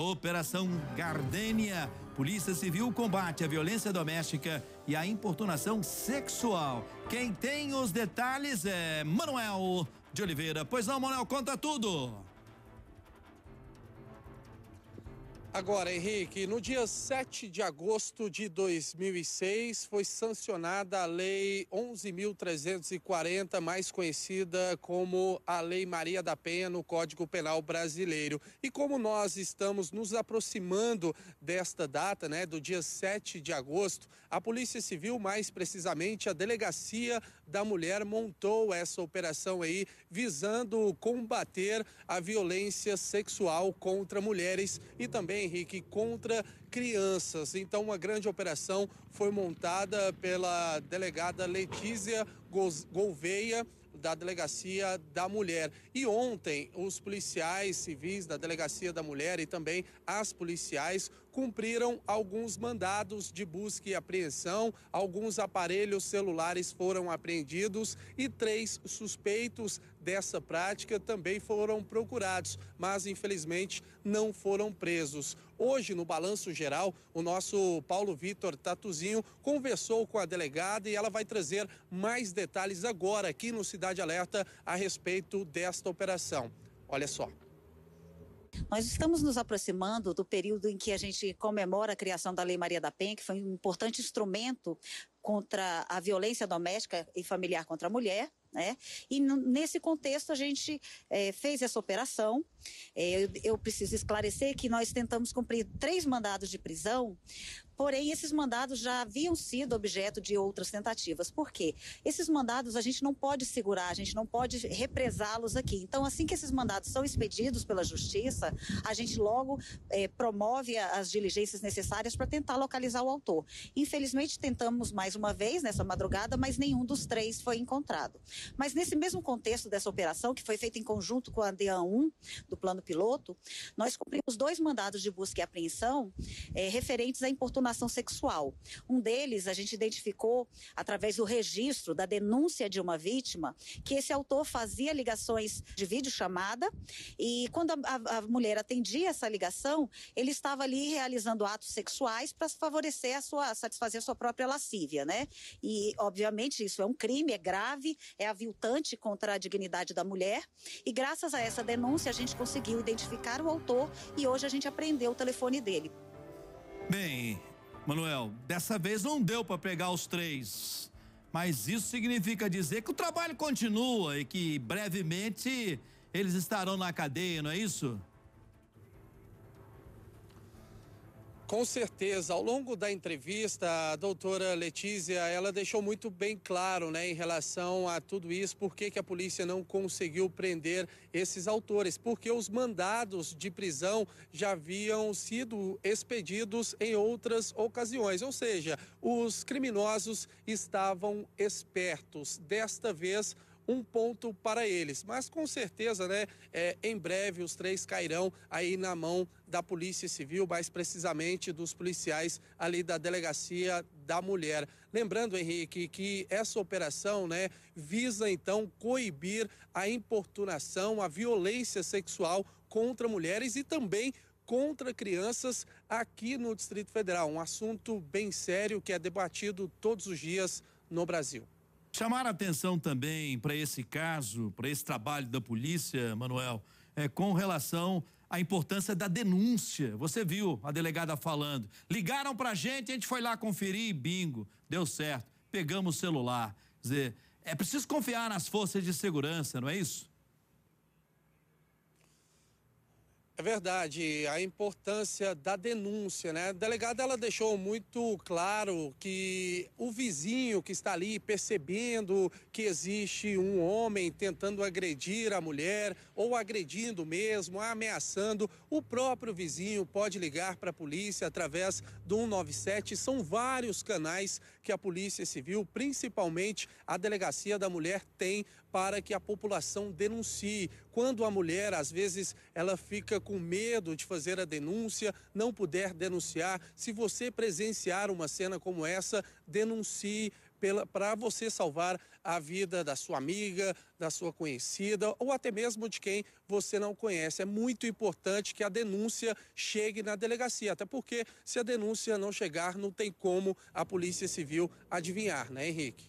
Operação Gardênia. Polícia Civil combate a violência doméstica e a importunação sexual. Quem tem os detalhes é Manuel de Oliveira. Pois não, Manuel, conta tudo. Agora, Henrique, no dia 7 de agosto de 2006 foi sancionada a Lei 11.340, mais conhecida como a Lei Maria da Penha no Código Penal Brasileiro. E como nós estamos nos aproximando desta data, né, do dia 7 de agosto, a Polícia Civil, mais precisamente a Delegacia da Mulher, montou essa operação aí visando combater a violência sexual contra mulheres e também Henrique, contra crianças. Então, uma grande operação foi montada pela delegada Letícia Gouveia da Delegacia da Mulher. E ontem, os policiais civis da Delegacia da Mulher e também as policiais cumpriram alguns mandados de busca e apreensão, alguns aparelhos celulares foram apreendidos e três suspeitos dessa prática também foram procurados, mas infelizmente não foram presos. Hoje, no balanço geral, o nosso Paulo Vitor Tatuzinho conversou com a delegada e ela vai trazer mais detalhes agora aqui no Cidade Alerta a respeito desta operação. Olha só. Nós estamos nos aproximando do período em que a gente comemora a criação da Lei Maria da Penha, que foi um importante instrumento contra a violência doméstica e familiar contra a mulher. Né? E nesse contexto a gente é, fez essa operação. É, eu, eu preciso esclarecer que nós tentamos cumprir três mandados de prisão Porém, esses mandados já haviam sido objeto de outras tentativas. Por quê? Esses mandados a gente não pode segurar, a gente não pode represá-los aqui. Então, assim que esses mandados são expedidos pela Justiça, a gente logo eh, promove as diligências necessárias para tentar localizar o autor. Infelizmente, tentamos mais uma vez nessa madrugada, mas nenhum dos três foi encontrado. Mas nesse mesmo contexto dessa operação, que foi feita em conjunto com a DEAN 1 do plano piloto, nós cumprimos dois mandados de busca e apreensão eh, referentes à importunação transformação sexual. Um deles a gente identificou através do registro da denúncia de uma vítima que esse autor fazia ligações de videochamada e quando a, a, a mulher atendia essa ligação, ele estava ali realizando atos sexuais para favorecer a sua satisfazer a sua própria lascívia, né? E obviamente isso é um crime, é grave, é aviltante contra a dignidade da mulher. E graças a essa denúncia a gente conseguiu identificar o autor e hoje a gente aprendeu o telefone dele. Bem, Manuel, dessa vez não deu para pegar os três. Mas isso significa dizer que o trabalho continua e que brevemente eles estarão na cadeia, não é isso? Com certeza, ao longo da entrevista, a doutora Letícia, ela deixou muito bem claro, né, em relação a tudo isso, por que, que a polícia não conseguiu prender esses autores, porque os mandados de prisão já haviam sido expedidos em outras ocasiões, ou seja, os criminosos estavam espertos. Desta vez, um ponto para eles. Mas com certeza, né, é, em breve os três cairão aí na mão da Polícia Civil, mais precisamente dos policiais ali da Delegacia da Mulher. Lembrando, Henrique, que essa operação, né, visa então coibir a importunação, a violência sexual contra mulheres e também contra crianças aqui no Distrito Federal. Um assunto bem sério que é debatido todos os dias no Brasil. Chamar a atenção também para esse caso, para esse trabalho da polícia, Manuel, é, com relação à importância da denúncia. Você viu a delegada falando. Ligaram para a gente, a gente foi lá conferir e bingo, deu certo. Pegamos o celular. Quer dizer, é preciso confiar nas forças de segurança, não é isso? É verdade, a importância da denúncia, né? A delegada ela deixou muito claro que o vizinho que está ali percebendo que existe um homem tentando agredir a mulher ou agredindo mesmo, ameaçando, o próprio vizinho pode ligar para a polícia através do 197. São vários canais que a Polícia Civil, principalmente a Delegacia da Mulher, tem para que a população denuncie. Quando a mulher, às vezes, ela fica com com medo de fazer a denúncia, não puder denunciar, se você presenciar uma cena como essa, denuncie para você salvar a vida da sua amiga, da sua conhecida ou até mesmo de quem você não conhece. É muito importante que a denúncia chegue na delegacia, até porque se a denúncia não chegar, não tem como a Polícia Civil adivinhar, né, Henrique?